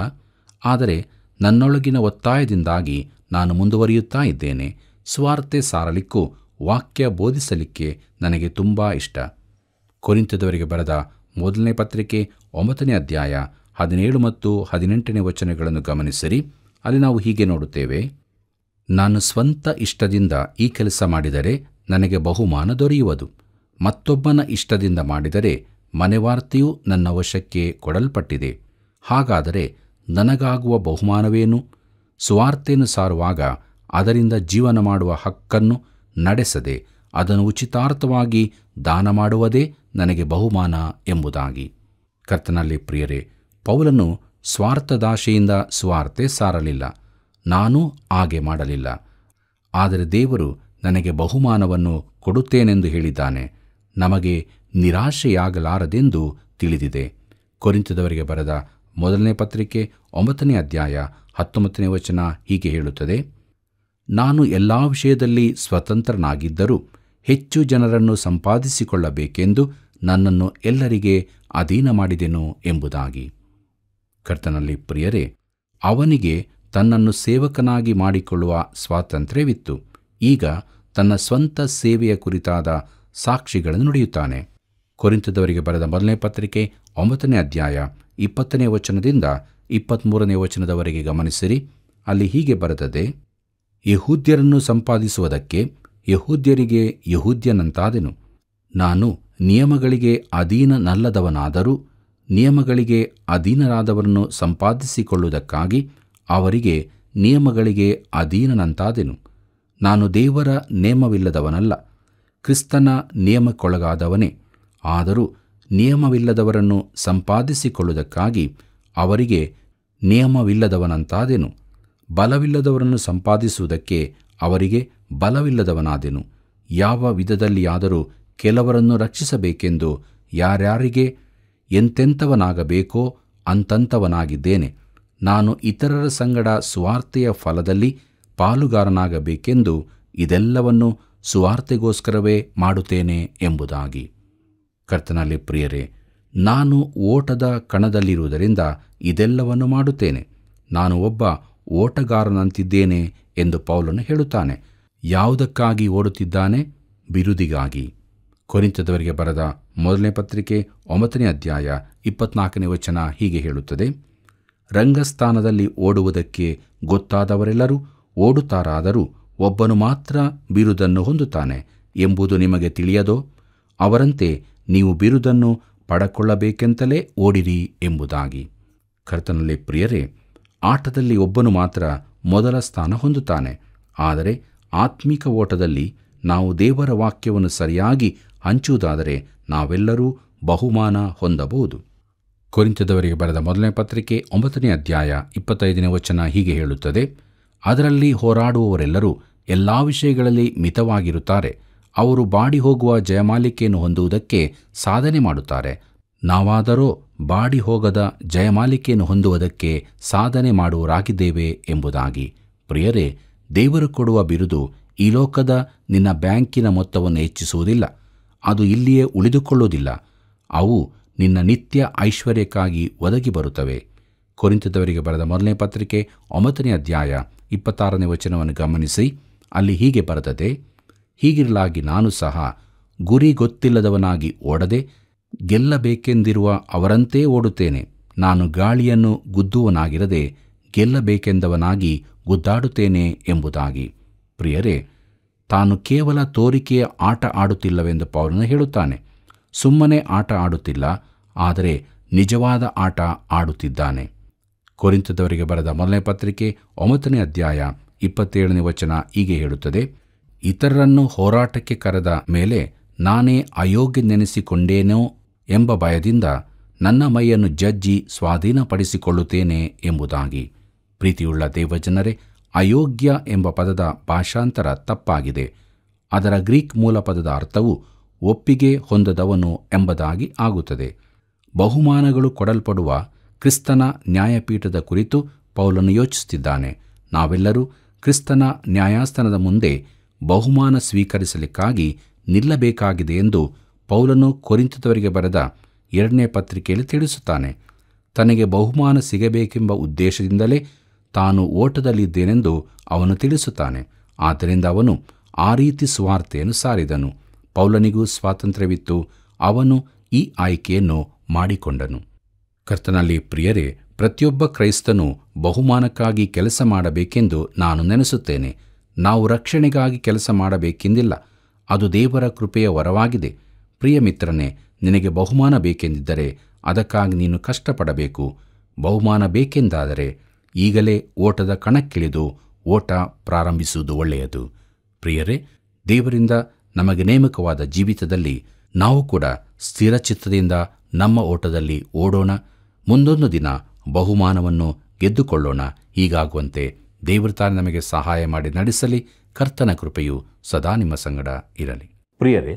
ಆದರೆ ನನ್ನೊಳಗಿನ ಒತ್ತಾಯದಿಂದಾಗಿ ನಾನು ಮುಂದುವರಿಯುತ್ತಾ ಇದ್ದೇನೆ ಸ್ವಾರ್ಥೆ ಸಾರಲಿಕ್ಕೂ ವಾಕ್ಯ ಬೋಧಿಸಲಿಕ್ಕೆ ನನಗೆ ತುಂಬ ಇಷ್ಟ ಕೊರಿಂತದವರಿಗೆ ಬರೆದ ಮೊದಲನೇ ಪತ್ರಿಕೆ ಒಂಬತ್ತನೇ ಅಧ್ಯಾಯ ಹದಿನೇಳು ಮತ್ತು ಹದಿನೆಂಟನೇ ವಚನಗಳನ್ನು ಗಮನಿಸಿರಿ ಅಲ್ಲಿ ನಾವು ಹೀಗೆ ನೋಡುತ್ತೇವೆ ನಾನು ಸ್ವಂತ ಇಷ್ಟದಿಂದ ಈ ಕೆಲಸ ಮಾಡಿದರೆ ನನಗೆ ಬಹುಮಾನ ದೊರೆಯುವುದು ಮತ್ತೊಬ್ಬನ ಇಷ್ಟದಿಂದ ಮಾಡಿದರೆ ಮನೆವಾರ್ತೆಯೂ ನನ್ನ ವಶಕ್ಕೆ ಕೊಡಲ್ಪಟ್ಟಿದೆ ಹಾಗಾದರೆ ನನಗಾಗುವ ಬಹುಮಾನವೇನು ಸುವಾರ್ತೆಯನ್ನು ಸಾರುವಾಗ ಅದರಿಂದ ಜೀವನ ಮಾಡುವ ಹಕ್ಕನ್ನು ನಡೆಸದೆ ಅದನ್ನು ಉಚಿತಾರ್ಥವಾಗಿ ದಾನ ಮಾಡುವುದೇ ನನಗೆ ಬಹುಮಾನ ಎಂಬುದಾಗಿ ಕರ್ತನಲ್ಲಿ ಪ್ರಿಯರೇ ಪೌಲನು ಸ್ವಾರ್ಥದಾಶೆಯಿಂದ ಸ್ವಾರ್ತೆ ಸಾರಲಿಲ್ಲ ನಾನೂ ಹಾಗೆ ಮಾಡಲಿಲ್ಲ ಆದರೆ ದೇವರು ನನಗೆ ಬಹುಮಾನವನ್ನು ಕೊಡುತ್ತೇನೆಂದು ಹೇಳಿದ್ದಾನೆ ನಮಗೆ ನಿರಾಶೆಯಾಗಲಾರದೆಂದು ತಿಳಿದಿದೆ ಕೊರಿಂತದವರಿಗೆ ಬರೆದ ಮೊದಲನೇ ಪತ್ರಿಕೆ ಒಂಬತ್ತನೇ ಅಧ್ಯಾಯ ಹತ್ತೊಂಬತ್ತನೇ ವಚನ ಹೀಗೆ ಹೇಳುತ್ತದೆ ನಾನು ಎಲ್ಲ ವಿಷಯದಲ್ಲಿ ಸ್ವತಂತ್ರನಾಗಿದ್ದರೂ ಹೆಚ್ಚು ಜನರನ್ನು ಸಂಪಾದಿಸಿಕೊಳ್ಳಬೇಕೆಂದು ನನ್ನನ್ನು ಎಲ್ಲರಿಗೆ ಅಧೀನ ಮಾಡಿದೆನು ಎಂಬುದಾಗಿ ಕರ್ತನಲ್ಲಿ ಪ್ರಿಯರೇ ಅವನಿಗೆ ತನ್ನನ್ನು ಸೇವಕನಾಗಿ ಮಾಡಿಕೊಳ್ಳುವ ಸ್ವಾತಂತ್ರ್ಯವಿತ್ತು ಈಗ ತನ್ನ ಸ್ವಂತ ಸೇವೆಯ ಕುರಿತಾದ ಸಾಕ್ಷಿಗಳನ್ನು ನುಡಿಯುತ್ತಾನೆ ಕೊರಿಂತದವರಿಗೆ ಬರೆದ ಮೊದಲನೇ ಪತ್ರಿಕೆ ಒಂಬತ್ತನೇ ಅಧ್ಯಾಯ ಇಪ್ಪತ್ತನೇ ವಚನದಿಂದ ಇಪ್ಪತ್ತ್ಮೂರನೇ ವಚನದವರೆಗೆ ಗಮನಿಸಿರಿ ಅಲ್ಲಿ ಹೀಗೆ ಬರೆದದೆ ಯಹೂದ್ಯರನ್ನು ಸಂಪಾದಿಸುವುದಕ್ಕೆ ಯಹೂದ್ಯರಿಗೆ ಯಹೂದ್ಯನಂತಾದೆನು ನಾನು ನಿಯಮಗಳಿಗೆ ಅಧೀನನಲ್ಲದವನಾದರೂ ನಿಯಮಗಳಿಗೆ ಅಧೀನರಾದವರನ್ನು ಸಂಪಾದಿಸಿಕೊಳ್ಳುವುದಕ್ಕಾಗಿ ಅವರಿಗೆ ನಿಯಮಗಳಿಗೆ ಅಧೀನನಂತಾದೆನು ನಾನು ದೇವರ ನೇಮವಿಲ್ಲದವನಲ್ಲ ಕ್ರಿಸ್ತನ ನಿಯಮಕ್ಕೊಳಗಾದವನೇ ಆದರೂ ನಿಯಮವಿಲ್ಲದವರನ್ನು ಸಂಪಾದಿಸಿಕೊಳ್ಳುವುದಕ್ಕಾಗಿ ಅವರಿಗೆ ನಿಯಮವಿಲ್ಲದವನಂತಾದೆನು ಬಲವಿಲ್ಲದವರನ್ನು ಸಂಪಾದಿಸುವುದಕ್ಕೆ ಅವರಿಗೆ ಬಲವಿಲ್ಲದವನಾದೆನು ಯಾವ ವಿಧದಲ್ಲಿಯಾದರೂ ಕೆಲವರನ್ನು ರಕ್ಷಿಸಬೇಕೆಂದು ಯಾರ್ಯಾರಿಗೆ ಎಂತೆಂಥವನಾಗಬೇಕೋ ಅಂತಂಥವನಾಗಿದ್ದೇನೆ ನಾನು ಇತರರ ಸಂಗಡ ಸುವಾರ್ತೆಯ ಫಲದಲ್ಲಿ ಪಾಲುಗಾರನಾಗಬೇಕೆಂದು ಇದೆಲ್ಲವನ್ನು ಸುವಾರ್ತೆಗೋಸ್ಕರವೇ ಮಾಡುತ್ತೇನೆ ಎಂಬುದಾಗಿ ಕರ್ತನಲ್ಲಿ ಪ್ರಿಯರೇ ನಾನು ಓಟದ ಕಣದಲ್ಲಿರುವುದರಿಂದ ಇದೆಲ್ಲವನ್ನು ಮಾಡುತ್ತೇನೆ ನಾನು ಒಬ್ಬ ಓಟಗಾರನಂತಿದ್ದೇನೆ ಎಂದು ಪೌಲನು ಹೇಳುತ್ತಾನೆ ಯಾವುದಕ್ಕಾಗಿ ಓಡುತ್ತಿದ್ದಾನೆ ಬಿರುದಿಗಾಗಿ ಕೊರಿಂತದವರಿಗೆ ಬರೆದ ಮೊದಲನೇ ಪತ್ರಿಕೆ ಒಂಬತ್ತನೇ ಅಧ್ಯಾಯ ಇಪ್ಪತ್ನಾಲ್ಕನೇ ವಚನ ಹೀಗೆ ಹೇಳುತ್ತದೆ ರಂಗಸ್ಥಾನದಲ್ಲಿ ಓಡುವುದಕ್ಕೆ ಗೊತ್ತಾದವರೆಲ್ಲರೂ ಓಡುತ್ತಾರಾದರೂ ಒಬ್ಬನು ಮಾತ್ರ ಬಿರುದನ್ನು ಹೊಂದುತ್ತಾನೆ ಎಂಬುದು ನಿಮಗೆ ತಿಳಿಯದೋ ಅವರಂತೆ ನೀವು ಬಿರುದನ್ನು ಪಡಕೊಳ್ಳಬೇಕೆಂತಲೇ ಓಡಿರಿ ಎಂಬುದಾಗಿ ಕರ್ತನಲ್ಲಿ ಪ್ರಿಯರೇ ಆಟದಲ್ಲಿ ಒಬ್ಬನು ಮಾತ್ರ ಮೊದಲ ಸ್ಥಾನ ಹೊಂದುತ್ತಾನೆ ಆದರೆ ಆತ್ಮಿಕ ಓಟದಲ್ಲಿ ನಾವು ದೇವರ ವಾಕ್ಯವನ್ನು ಸರಿಯಾಗಿ ಹಂಚುವುದಾದರೆ ನಾವೆಲ್ಲರೂ ಬಹುಮಾನ ಹೊಂದಬಹುದು ಕುರಿತದವರಿಗೆ ಬರೆದ ಮೊದಲನೇ ಪತ್ರಿಕೆ ಒಂಬತ್ತನೇ ಅಧ್ಯಾಯ ಇಪ್ಪತ್ತೈದನೇ ವಚನ ಹೀಗೆ ಹೇಳುತ್ತದೆ ಅದರಲ್ಲಿ ಹೋರಾಡುವವರೆಲ್ಲರೂ ಎಲ್ಲ ವಿಷಯಗಳಲ್ಲಿ ಮಿತವಾಗಿರುತ್ತಾರೆ ಅವರು ಬಾಡಿ ಹೋಗುವ ಜಯಮಾಲಿಕೆಯನ್ನು ಹೊಂದುವುದಕ್ಕೆ ಸಾಧನೆ ಮಾಡುತ್ತಾರೆ ನಾವಾದರೂ ಬಾಡಿ ಹೋಗದ ಜಯಮಾಲಿಕೆಯನ್ನು ಹೊಂದುವುದಕ್ಕೆ ಸಾಧನೆ ಮಾಡುವರಾಗಿದ್ದೇವೆ ಎಂಬುದಾಗಿ ಪ್ರಿಯರೇ ದೇವರು ಕೊಡುವ ಬಿರುದು ಈ ಲೋಕದ ನಿನ್ನ ಬ್ಯಾಂಕಿನ ಮೊತ್ತವನ್ನು ಹೆಚ್ಚಿಸುವುದಿಲ್ಲ ಅದು ಇಲ್ಲಿಯೇ ಉಳಿದುಕೊಳ್ಳುವುದಿಲ್ಲ ಅವು ನಿನ್ನ ನಿತ್ಯ ಐಶ್ವರ್ಯಕ್ಕಾಗಿ ಒದಗಿ ಬರುತ್ತವೆ ಕೊರಿಂತದವರಿಗೆ ಬರೆದ ಮೊದಲನೇ ಪತ್ರಿಕೆ ಒಂಬತ್ತನೇ ಅಧ್ಯಾಯ ಇಪ್ಪತ್ತಾರನೇ ವಚನವನ್ನು ಗಮನಿಸಿ ಅಲ್ಲಿ ಹೀಗೆ ಬರೆದದೆ ಹೀಗಿರಲಾಗಿ ನಾನು ಸಹ ಗುರಿ ಗೊತ್ತಿಲ್ಲದವನಾಗಿ ಓಡದೆ ಗೆಲ್ಲಬೇಕೆಂದಿರುವ ಅವರಂತೆ ಓಡುತ್ತೇನೆ ನಾನು ಗಾಳಿಯನ್ನು ಗುದ್ದುವನಾಗಿರದೆ ಗೆಲ್ಲಬೇಕೆಂದವನಾಗಿ ಗುದ್ದಾಡುತ್ತೇನೆ ಎಂಬುದಾಗಿ ಪ್ರಿಯರೇ ತಾನು ಕೇವಲ ತೋರಿಕೆಯ ಆಟ ಆಡುತ್ತಿಲ್ಲವೆಂದು ಪೌಲನು ಹೇಳುತ್ತಾನೆ ಸುಮ್ಮನೆ ಆಟ ಆಡುತ್ತಿಲ್ಲ ಆದರೆ ನಿಜವಾದ ಆಟ ಆಡುತ್ತಿದ್ದಾನೆ ಕೊರಿಂತದವರಿಗೆ ಬರೆದ ಮೊದಲನೇ ಪತ್ರಿಕೆ ಒಂಬತ್ತನೇ ಅಧ್ಯಾಯ ಇಪ್ಪತ್ತೇಳನೇ ವಚನ ಹೀಗೆ ಹೇಳುತ್ತದೆ ಇತರರನ್ನು ಹೋರಾಟಕ್ಕೆ ಕರೆದ ಮೇಲೆ ನಾನೇ ನೆನೆಸಿಕೊಂಡೇನೋ ಎಂಬ ಭಯದಿಂದ ನನ್ನ ಮೈಯನ್ನು ಜಜ್ಜಿ ಸ್ವಾಧೀನಪಡಿಸಿಕೊಳ್ಳುತ್ತೇನೆ ಎಂಬುದಾಗಿ ಪ್ರೀತಿಯುಳ್ಳ ದೇವಜನರೇ ಅಯೋಗ್ಯ ಎಂಬ ಪದದ ಭಾಷಾಂತರ ತಪ್ಪಾಗಿದೆ ಅದರ ಗ್ರೀಕ್ ಮೂಲ ಪದದ ಅರ್ಥವು ಒಪ್ಪಿಗೆ ಹೊಂದದವನು ಎಂಬುದಾಗಿ ಆಗುತ್ತದೆ ಬಹುಮಾನಗಳು ಕೊಡಲ್ಪಡುವ ಕ್ರಿಸ್ತನ ನ್ಯಾಯಪೀಠದ ಕುರಿತು ಪೌಲನು ಯೋಚಿಸುತ್ತಿದ್ದಾನೆ ನಾವೆಲ್ಲರೂ ಕ್ರಿಸ್ತನ ನ್ಯಾಯಾಸ್ಥಾನದ ಮುಂದೆ ಬಹುಮಾನ ಸ್ವೀಕರಿಸಲಿಕ್ಕಾಗಿ ನಿಲ್ಲಬೇಕಾಗಿದೆ ಎಂದು ಪೌಲನು ಕೊರಿಂತದವರಿಗೆ ಬರೆದ ಎರಡನೇ ಪತ್ರಿಕೆಯಲ್ಲಿ ತಿಳಿಸುತ್ತಾನೆ ತನಗೆ ಬಹುಮಾನ ಸಿಗಬೇಕೆಂಬ ಉದ್ದೇಶದಿಂದಲೇ ತಾನು ಓಟದಲ್ಲಿದ್ದೇನೆಂದು ಅವನು ತಿಳಿಸುತ್ತಾನೆ ಆದ್ದರಿಂದ ಅವನು ಆ ರೀತಿ ಸ್ವಾರ್ಥೆಯನ್ನು ಸಾರಿದನು ಪೌಲನಿಗೂ ಸ್ವಾತಂತ್ರ್ಯವಿತ್ತು ಅವನು ಈ ಆಯ್ಕೆಯನ್ನು ಮಾಡಿಕೊಂಡನು ಕರ್ತನಲ್ಲಿ ಪ್ರಿಯರೇ ಪ್ರತಿಯೊಬ್ಬ ಕ್ರೈಸ್ತನು ಬಹುಮಾನಕ್ಕಾಗಿ ಕೆಲಸ ಮಾಡಬೇಕೆಂದು ನಾನು ನೆನೆಸುತ್ತೇನೆ ನಾವು ರಕ್ಷಣೆಗಾಗಿ ಕೆಲಸ ಮಾಡಬೇಕೆಂದಿಲ್ಲ ಅದು ದೇವರ ಕೃಪೆಯ ವರವಾಗಿದೆ ಪ್ರಿಯ ಮಿತ್ರನೇ ನಿನಗೆ ಬಹುಮಾನ ಬೇಕೆಂದಿದ್ದರೆ ಅದಕ್ಕಾಗಿ ನೀನು ಕಷ್ಟಪಡಬೇಕು ಬಹುಮಾನ ಬೇಕೆಂದಾದರೆ ಈಗಲೇ ಓಟದ ಕಣಕ್ಕಿಳಿದು ಓಟ ಪ್ರಾರಂಭಿಸುವುದು ಒಳ್ಳೆಯದು ಪ್ರಿಯರೇ ದೇವರಿಂದ ನಮಗೆ ನೇಮಕವಾದ ಜೀವಿತದಲ್ಲಿ ನಾವು ಕೂಡ ಸ್ಥಿರಚಿತ್ತದಿಂದ ನಮ್ಮ ಓಟದಲ್ಲಿ ಓಡೋಣ ಮುಂದೊಂದು ದಿನ ಬಹುಮಾನವನ್ನು ಗೆದ್ದುಕೊಳ್ಳೋಣ ಹೀಗಾಗುವಂತೆ ದೇವರು ತಾನೇ ನಮಗೆ ಸಹಾಯ ಮಾಡಿ ನಡೆಸಲಿ ಕರ್ತನ ಕೃಪೆಯು ಸದಾ ನಿಮ್ಮ ಸಂಗಡ ಇರಲಿ ಪ್ರಿಯರೇ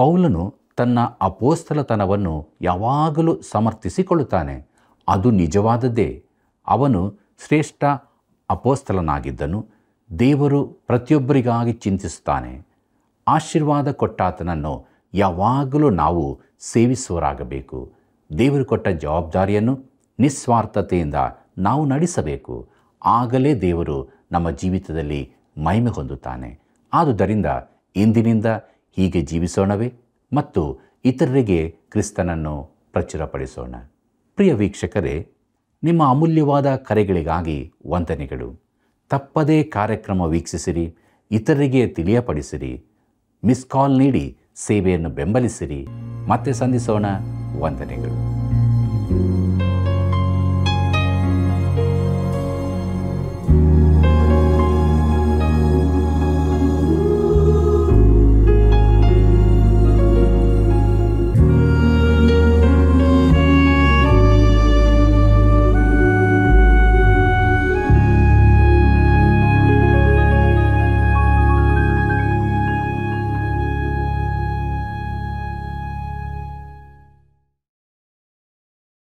ಪೌಲನು ತನ್ನ ಅಪೋಸ್ತಲತನವನ್ನು ಯಾವಾಗಲೂ ಸಮರ್ಥಿಸಿಕೊಳ್ಳುತ್ತಾನೆ ಅದು ನಿಜವಾದದ್ದೇ ಅವನು ಶ್ರೇಷ್ಠ ಅಪೋಸ್ತಲನಾಗಿದ್ದನು ದೇವರು ಪ್ರತಿಯೊಬ್ಬರಿಗಾಗಿ ಚಿಂತಿಸುತ್ತಾನೆ ಆಶೀರ್ವಾದ ಕೊಟ್ಟಾತನನ್ನು ಯಾವಾಗಲೂ ನಾವು ಸೇವಿಸುವರಾಗಬೇಕು ದೇವರು ಕೊಟ್ಟ ಜವಾಬ್ದಾರಿಯನ್ನು ನಿಸ್ವಾರ್ಥತೆಯಿಂದ ನಾವು ನಡೆಸಬೇಕು ಆಗಲೇ ದೇವರು ನಮ್ಮ ಜೀವಿತದಲ್ಲಿ ಮಹಿಮೆ ಹೊಂದುತ್ತಾನೆ ಆದುದರಿಂದ ಇಂದಿನಿಂದ ಹೀಗೆ ಜೀವಿಸೋಣವೇ ಮತ್ತು ಇತರರಿಗೆ ಕ್ರಿಸ್ತನನ್ನು ಪ್ರಚುರಪಡಿಸೋಣ ಪ್ರಿಯ ವೀಕ್ಷಕರೇ ನಿಮ್ಮ ಅಮೂಲ್ಯವಾದ ಕರೆಗಳಿಗಾಗಿ ವಂದನೆಗಳು ತಪ್ಪದೇ ಕಾರ್ಯಕ್ರಮ ವೀಕ್ಷಿಸಿರಿ ಇತರರಿಗೆ ತಿಳಿಯಪಡಿಸಿರಿ ಮಿಸ್ ಕಾಲ್ ನೀಡಿ ಸೇವೆಯನ್ನು ಬೆಂಬಲಿಸಿರಿ ಮತ್ತೆ ಸಂಧಿಸೋಣ ವಂದನೆಗಳು